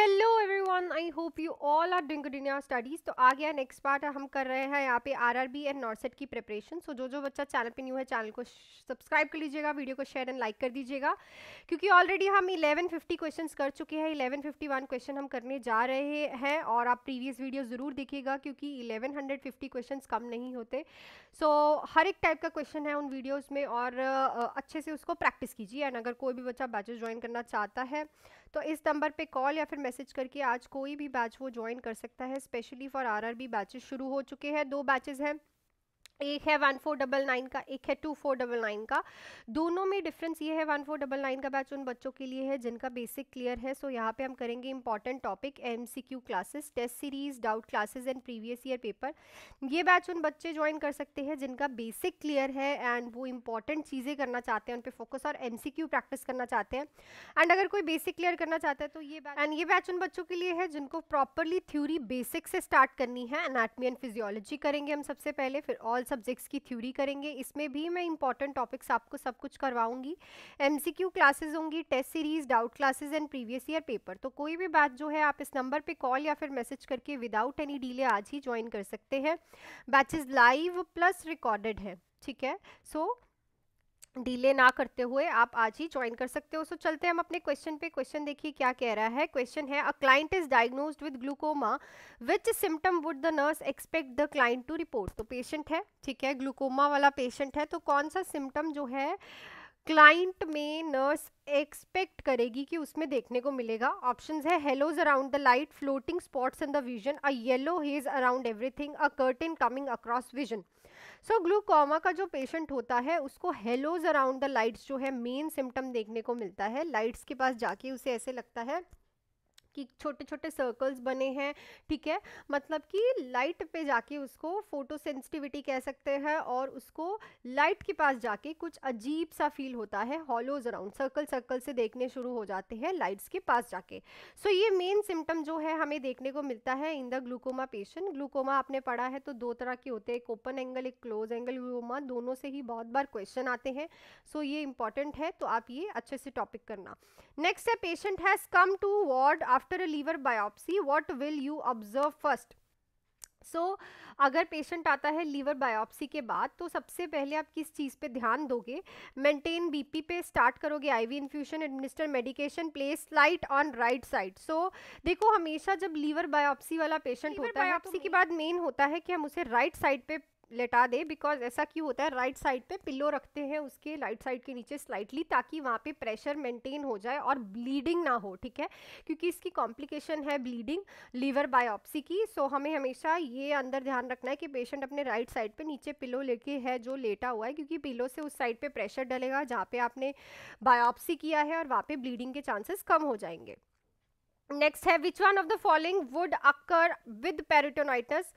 hello everyone I hope you all are doing good in your studies तो आ गया next part हम कर रहे हैं यहाँ पे आरआरबी एंड नॉर्सेट की प्रिपरेशन सो जो जो बच्चा चैनल पे न्यू है चैनल को सब्सक्राइब कर लीजिएगा वीडियो को शेयर एंड लाइक कर दीजिएगा क्योंकि ऑलरेडी हम 1150 क्वेश्चंस कर चुके हैं इलेवन क्वेश्चन हम करने जा रहे हैं और आप प्रीवियस वीडियो ज़रूर देखिएगा क्योंकि इलेवन क्वेश्चंस कम नहीं होते सो so, हर एक टाइप का क्वेश्चन है उन वीडियोज़ में और अच्छे से उसको प्रैक्टिस कीजिए एंड अगर कोई भी बच्चा बैचेस ज्वाइन करना चाहता है तो इस नंबर पे कॉल या फिर मैसेज करके आज कोई भी बैच वो ज्वाइन कर सकता है स्पेशली फॉर आरआरबी बैचेस शुरू हो चुके हैं दो बैचेस हैं एक है वन फोर डबल नाइन का एक है टू फोर डबल नाइन का दोनों में डिफरेंस ये है वन फोर डबल नाइन का बैच उन बच्चों के लिए है जिनका बेसिक क्लियर है सो so, यहाँ पे हम करेंगे important topic M C Q classes test series doubt classes and previous year paper ये बैच उन बच्चे ज्वाइन कर सकते हैं जिनका बेसिक क्लियर है एंड वो इंपॉर्टेंट चीज़ें करना चाहते हैं उन पर फोकस और एम सी क्यू प्रैक्टिस करना चाहते हैं एंड अगर कोई बेसिक क्लियर करना चाहता है तो ये बैच एंड ये बैच उन बच्चों के लिए है जिनको प्रॉपरली थ्योरी बेसिक से स्टार्ट करनी है एनाटमी एंड फिजियोलॉजी करेंगे हम सबसे पहले फिर ऑल सब्जेक्ट्स की थ्योरी करेंगे इसमें भी मैं इंपॉर्टेंट टॉपिक्स आपको सब कुछ करवाऊंगी एमसीक्यू क्लासेस होंगी test series doubt classes and previous year paper तो कोई भी बात जो है आप इस नंबर पे कॉल या फिर मैसेज करके विदाउट एनी डीले आज ही ज्वाइन कर सकते हैं बैचेज लाइव प्लस रिकॉर्डेड है ठीक है सो so, डिले ना करते हुए आप आज ही ज्वाइन कर सकते हो सो so, चलते हैं हम अपने क्वेश्चन पे क्वेश्चन देखिए क्या कह रहा है क्वेश्चन है a client is diagnose with glaucoma which symptom would the nurse expect the client to report तो पेशेंट है ठीक है ग्लूकोमा वाला पेशेंट है तो कौन सा सिम्टम जो है क्लाइंट में नर्स एक्सपेक्ट करेगी कि उसमें देखने को मिलेगा ऑप्शंस है halos around the light floating spots in the vision a yellow haze around everything a curtain coming across vision so so, glaucoma का जो पेशेंट होता है उसको हेलोज अराउंड द लाइट्स जो है मेन सिम्टम देखने को मिलता है लाइट्स के पास जाके उसे ऐसे लगता है कि छोटे छोटे सर्कल्स बने हैं ठीक है मतलब कि लाइट पे जाके उसको फोटो सेंसिटिविटी कह सकते हैं और उसको लाइट के पास जाके कुछ अजीब सा फील होता है हॉलोज अराउंड सर्कल सर्कल से देखने शुरू हो जाते हैं लाइट्स के पास जाके सो so, ये मेन सिम्टम जो है हमें देखने को मिलता है in the glaucoma patient glaucoma आपने पढ़ा है तो दो तरह के होते हैं एक ओपन एंगल एक क्लोज एंगल ग्लूकोमा दोनों से ही बहुत बार क्वेश्चन आते हैं सो so, ये इंपॉर्टेंट है तो आप ये अच्छे से टॉपिक करना नेक्स्ट है patient has come to ward after after a liver biopsy what will you observe first so अगर पेशेंट आता है लीवर बायोप्सी के बाद तो सबसे पहले आप किस चीज़ पे ध्यान दोगे मेंटेन बीपी पे स्टार्ट करोगे IV infusion administer medication place light on right side so देखो हमेशा जब लीवर बायोप्सी वाला पेशेंट होता है बायोप्सी के बाद मेन होता है कि हम उसे राइट साइड पे लेटा दे बिकॉज ऐसा क्यों होता है राइट साइड पे पिल्लो रखते हैं उसके राइट साइड के नीचे स्लाइटली ताकि वहाँ पे प्रेशर मेंटेन हो जाए और ब्लीडिंग ना हो ठीक है क्योंकि इसकी कॉम्प्लिकेशन है ब्लीडिंग लीवर बायोप्सी की सो हमें हमेशा ये अंदर ध्यान रखना है कि पेशेंट अपने राइट साइड पे नीचे पिल्लो लेके है जो लेटा हुआ है क्योंकि पिल्लो से उस साइड पर प्रेशर डलेगा जहाँ पे आपने बायोप्सी किया है और वहाँ पे ब्लीडिंग के चांसेस कम हो जाएंगे नेक्स्ट है which one of the following would occur with peritonitis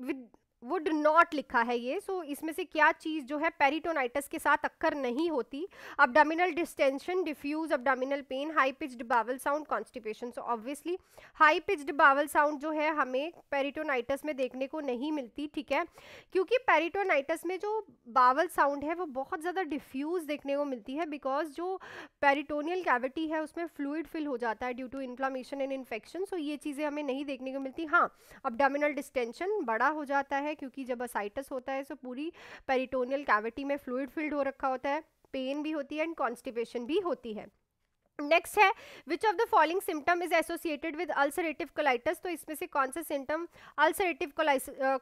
with would not लिखा है ये सो so इसमें से क्या चीज़ जो है पेरिटोनाइटिस के साथ अक्कर नहीं होती abdominal distension diffuse abdominal pain high pitched bowel sound constipation so obviously high pitched bowel sound जो है हमें पेरिटोनाइटिस में देखने को नहीं मिलती ठीक है क्योंकि पेरिटोनाइटिस में जो बावल साउंड है वो बहुत ज़्यादा डिफ्यूज़ देखने को मिलती है बिकॉज जो पेरिटोनियल कैविटी है उसमें फ्लूड फिल हो जाता है due to inflammation and infection so ये चीज़ें हमें नहीं देखने को मिलती हाँ अबडामिनल डिस्टेंशन बड़ा हो जाता है है क्योंकि जब असाइटस होता है तो पूरी पेरिटोनियल कैविटी में फ्लूड फिल्ड हो रखा होता है पेन भी होती है एंड कॉन्स्टिपेशन भी होती है नेक्स्ट है which of the following symptom is associated with ulcerative colitis तो इसमें से कौन सा सिम्टम अल्सरेटिव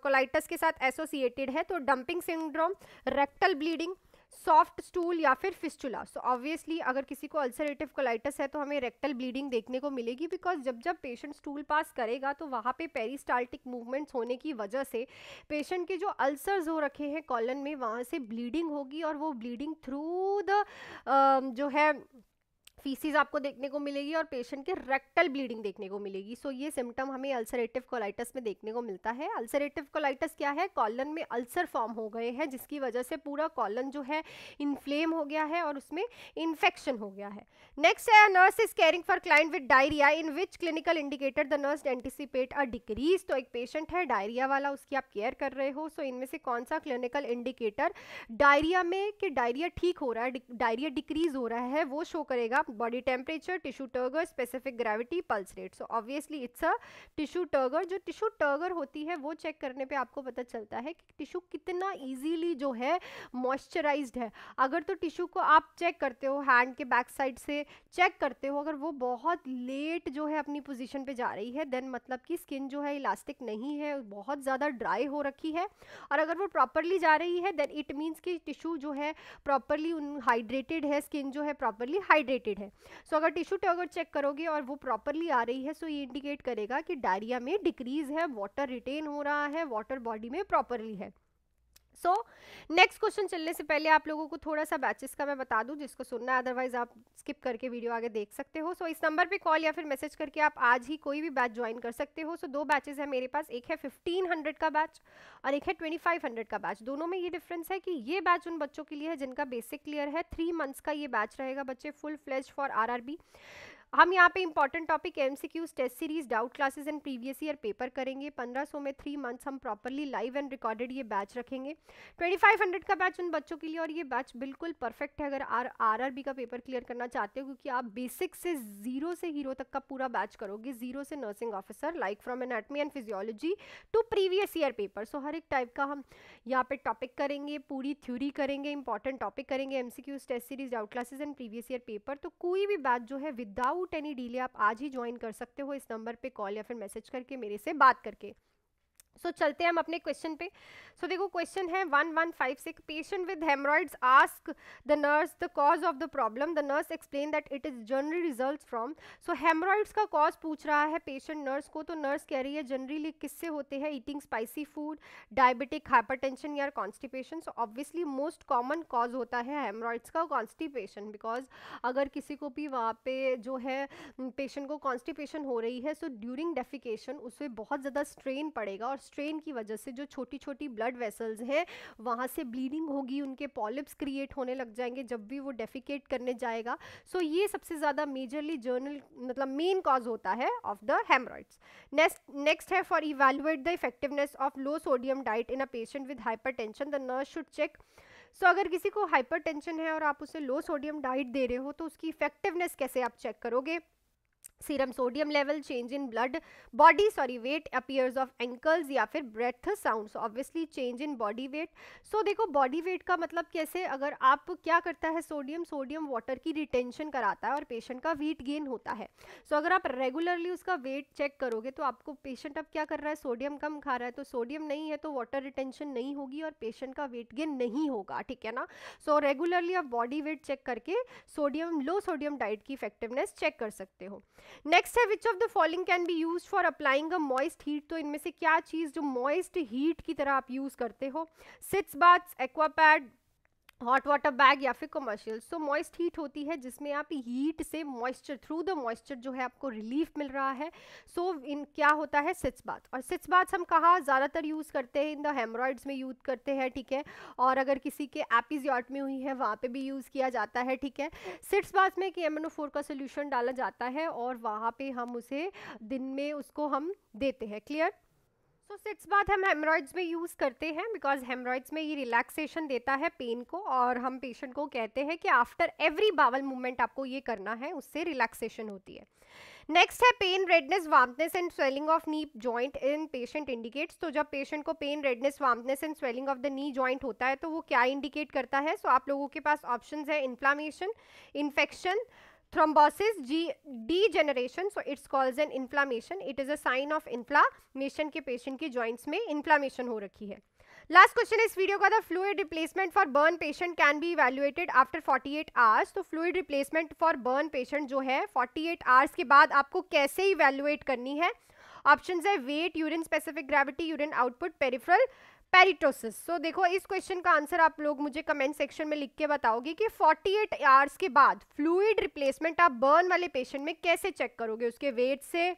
कोलाइटस के साथ एसोसिएटेड है तो dumping syndrome rectal bleeding soft stool या फिर फिस्टुला सो ऑब्वियसली अगर किसी को अल्सरेटिव कोलाइटस है तो हमें रेक्टल ब्लीडिंग देखने को मिलेगी बिकॉज जब जब पेशेंट स्टूल पास करेगा तो वहाँ पे पेरिस्टाल्टिक मूवमेंट्स होने की वजह से पेशेंट के जो अल्सर्स हो रखे हैं कॉलन में वहाँ से ब्लीडिंग होगी और वो ब्लीडिंग थ्रू द जो है फीसिस आपको देखने को मिलेगी और पेशेंट के रेक्टल ब्लीडिंग देखने को मिलेगी सो so, ये सिम्टम हमें अल्सरेटिव कोलाइटस में देखने को मिलता है अल्सरेटिव कोलाइटस क्या है कॉलन में अल्सर फॉर्म हो गए हैं जिसकी वजह से पूरा कॉलन जो है इन्फ्लेम हो गया है और उसमें इन्फेक्शन हो गया है नेक्स्ट है nurse is caring for client with diarrhoea in which clinical indicator the nurse anticipate a decrease तो एक पेशेंट है डायरिया वाला उसकी आप केयर कर रहे हो सो so, इनमें से कौन सा क्लिनिकल इंडिकेटर डायरिया में कि डायरिया ठीक हो रहा है डायरिया डिक्रीज हो रहा है वो शो करेगा body temperature tissue turgor specific gravity pulse rate so obviously it's a tissue turgor जो टिश्यू टर्गर होती है वो चेक करने पे आपको पता चलता है कि टिशू कितना ईजीली जो है मॉइस्चराइज है अगर तो टिशू को आप चेक करते हो हैंड के बैक साइड से चेक करते हो अगर वो बहुत लेट जो है अपनी पोजिशन पर जा रही है देन मतलब कि स्किन जो है इलास्टिक नहीं है बहुत ज़्यादा ड्राई हो रखी है और अगर वो प्रॉपरली जा रही है देन इट मीन्स कि टिशू जो है प्रॉपरली हाइड्रेटेड है स्किन जो है प्रॉपरली हाइड्रेटेड है है सो so, अगर टिश्यू तो अगर चेक करोगे और वो प्रॉपरली आ रही है सो so ये इंडिकेट करेगा कि डायरिया में डिक्रीज़ है वाटर रिटेन हो रहा है वाटर बॉडी में प्रॉपरली है सो नेक्स्ट क्वेश्चन चलने से पहले आप लोगों को थोड़ा सा बैचेस का मैं बता दूं जिसको सुनना है अदरवाइज आप स्किप करके वीडियो आगे देख सकते हो सो so, इस नंबर पे कॉल या फिर मैसेज करके आप आज ही कोई भी बैच ज्वाइन कर सकते हो सो so, दो बैचेस हैं मेरे पास एक है 1500 का बैच और एक है 2500 का बैच दोनों में ये डिफरेंस है कि ये बैच उन बच्चों के लिए है जिनका बेसिक क्लियर है थ्री मंथ्स का ये बैच रहेगा बच्चे फुल फ्लेज फॉर आर हम यहाँ पे important topic M C Qs test series doubt classes and previous year paper करेंगे 1500 में थ्री मंथ्स हम प्रॉपरली लाइव एंड रिकॉर्डेड ये बैच रखेंगे 2500 का बैच उन बच्चों के लिए और ये बैच बिल्कुल परफेक्ट है अगर आर आर का पेपर क्लियर करना चाहते हो क्योंकि आप बेसिक से जीरो से हीरो तक का पूरा बैच करोगे जीरो से nursing officer like from anatomy and physiology to previous year paper so हर एक टाइप का हम यहाँ पे टॉपिक करेंगे पूरी थ्योरी करेंगे इंपॉर्टेंट टॉपिक करेंगे M test series doubt classes and previous year paper तो कोई भी बैच जो है विदाउट विदाउट एनी डिले आप आज ही ज्वाइन कर सकते हो इस नंबर पे कॉल या फिर मैसेज करके मेरे से बात करके सो so, चलते हैं हम अपने क्वेश्चन पे सो so, देखो क्वेश्चन है one one five six patient with haemorrhoids ask the nurse the cause of the problem the nurse explain that it is generally result from so haemorrhoids का cause पूछ रहा है patient nurse को तो nurse कह रही है जनरली किससे होते हैं eating spicy food diabetic hypertension या constipation so obviously most common cause होता है हेमरॉइड्स का कॉन्स्टिपेशन बिकॉज अगर किसी को भी वहाँ पे जो है पेशेंट को कॉन्स्टिपेशन हो रही है सो ड्यूरिंग डेफिकेशन उसे बहुत ज़्यादा स्ट्रेन पड़ेगा और स्ट्रेन की वजह से जो छोटी छोटी ब्लड वेसल्स हैं वहाँ से ब्लीडिंग होगी उनके पॉलिप्स क्रिएट होने लग जाएंगे जब भी वो डेफिकेट करने जाएगा सो so, ये सबसे ज़्यादा मेजरली जर्नल मतलब मेन कॉज होता है of the haemorrhoids next next है for evaluate the effectiveness of low sodium diet in a patient with hyper the nurse should check so so, अगर किसी को हाइपरटेंशन है और आप उसे लो सोडियम डाइट दे रहे हो तो उसकी इफेक्टिवनेस कैसे आप चेक करोगे serum sodium level change in blood body sorry weight appears of ankles या फिर breath sounds obviously change in body weight so देखो बॉडी वेट का मतलब कैसे अगर आप क्या करता है सोडियम सोडियम वाटर की रिटेंशन कराता है और पेशेंट का वेट गेन होता है सो so, अगर आप रेगुलरली उसका वेट चेक करोगे तो आपको पेशेंट अब क्या कर रहा है सोडियम कम खा रहा है तो सोडियम नहीं है तो वाटर रिटेंशन नहीं होगी और पेशेंट का वेट गेन नहीं होगा ठीक है ना सो so, रेगुलरली आप बॉडी वेट चेक करके सोडियम लो सोडियम डाइट की इफेक्टिवनेस चेक कर सकते हो नेक्स्ट है which of the following can be use for applying a moist heat तो इनमें से क्या चीज़ जो मॉइस्ट हीट की तरह आप यूज़ करते हो sitz baths aquapad hot water bag या फिर कमर्शियल सो मॉइस्ट हीट होती है जिसमें आप हीट से मॉइस्चर थ्रू द मॉइस्चर जो है आपको रिलीफ मिल रहा है सो so, इन क्या होता है सिट्स बाथ और सिट्स बाथ हम कहा ज़्यादातर यूज़ करते हैं इन द हेमरॉइड्स में यूज़ करते हैं ठीक है और अगर किसी के एपिजियॉट में हुई है वहाँ पे भी यूज़ किया जाता है ठीक है सिट्स बाथ में कि एम का सोल्यूशन डाला जाता है और वहाँ पर हम उसे दिन में उसको हम देते हैं क्लियर सो सिक्स बात हम हेमरॉइड्स में यूज़ करते हैं बिकॉज हेमरॉइड्स में ये रिलैक्सेशन देता है पेन को और हम पेशेंट को कहते हैं कि आफ्टर एवरी बावल मूवमेंट आपको ये करना है उससे रिलैक्सेशन होती है नेक्स्ट है pain redness warmness and swelling of knee joint in patient indicates तो जब पेशेंट को pain redness warmness and swelling of the knee joint होता है तो वो क्या इंडिकेट करता है सो so, आप लोगों के पास ऑप्शन है inflammation infection D degeneration so it's calls an inflammation it is a sign of inflammation के पेशेंट की जॉइंट्स में इन्फ्लामेशन हो रखी है लास्ट क्वेश्चन इस वीडियो का था fluid replacement for burn patient can be evaluated after 48 hours तो fluid replacement for burn patient जो है 48 आवर्स के बाद आपको कैसे इवेल्युएट करनी है ऑप्शन है weight urine specific gravity urine output peripheral peristalsis so so, देखो इस क्वेश्चन का आंसर आप लोग मुझे कमेंट सेक्शन में लिख के बताओगे कि 48 आवर्स के बाद फ्लूड रिप्लेसमेंट आप बर्न वाले पेशेंट में कैसे चेक करोगे उसके वेट से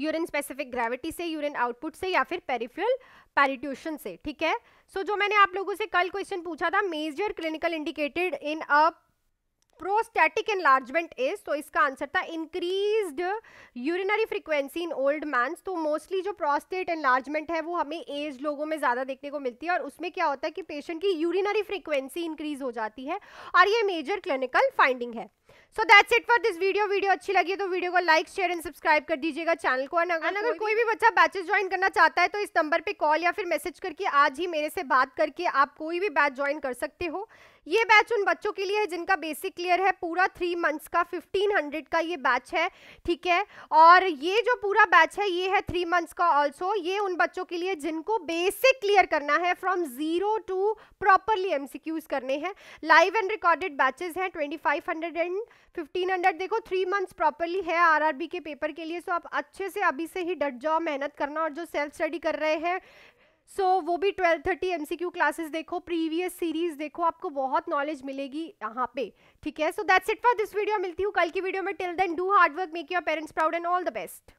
यूरिन स्पेसिफिक ग्रेविटी से यूरिन आउटपुट से या फिर पेरिफ्यूल पेरिट्यूशन से ठीक है सो so, जो मैंने आप लोगों से कल क्वेश्चन पूछा था major clinical indicated in a prostatic enlargement is तो इसका आंसर था increase urinary frequency in old mans तो मोस्टली जो प्रोस्टेट एनलार्जमेंट है वो हमें एज लोगों में ज़्यादा देखने को मिलती है और उसमें क्या होता है कि पेशेंट की यूरिनरी फ्रिक्वेंसी इंक्रीज हो जाती है और ये मेजर क्लिनिकल फाइंडिंग है so that's it for this video video अच्छी लगी है तो वीडियो को लाइक शेयर एंड सब्सक्राइब कर दीजिएगा चैनल को अगर, अगर कोई, कोई भी बच्चा बैचेस ज्वाइन करना चाहता है तो इस नंबर पे कॉल या फिर मैसेज करके आज ही मेरे से बात करके आप कोई भी बैच ज्वाइन कर सकते हो ये बैच उन बच्चों के लिए है जिनका बेसिक क्लियर है पूरा थ्री मंथ्स का फिफ्टीन हंड्रेड का ये बैच है ठीक है और ये जो पूरा बैच है ये है थ्री मंथ्स का ऑल्सो ये उन बच्चों के लिए जिनको बेसिक क्लियर करना है from zero to properly M करने हैं लाइव एंड रिकॉर्डेड बैचेज हैं twenty five hundred and fifteen hundred देखो थ्री मंथ्स प्रॉपरली है आरआरबी के पेपर के लिए सो तो आप अच्छे से अभी से ही डट जाओ मेहनत करना और जो सेल्फ स्टडी कर रहे हैं सो so, वो भी twelve thirty M C Q classes देखो प्रीवियस सीरीज देखो आपको बहुत नॉलेज मिलेगी यहाँ पे ठीक है so that's it for this video मिलती हूँ कल की वीडियो में till then do hard work make your parents proud and all the best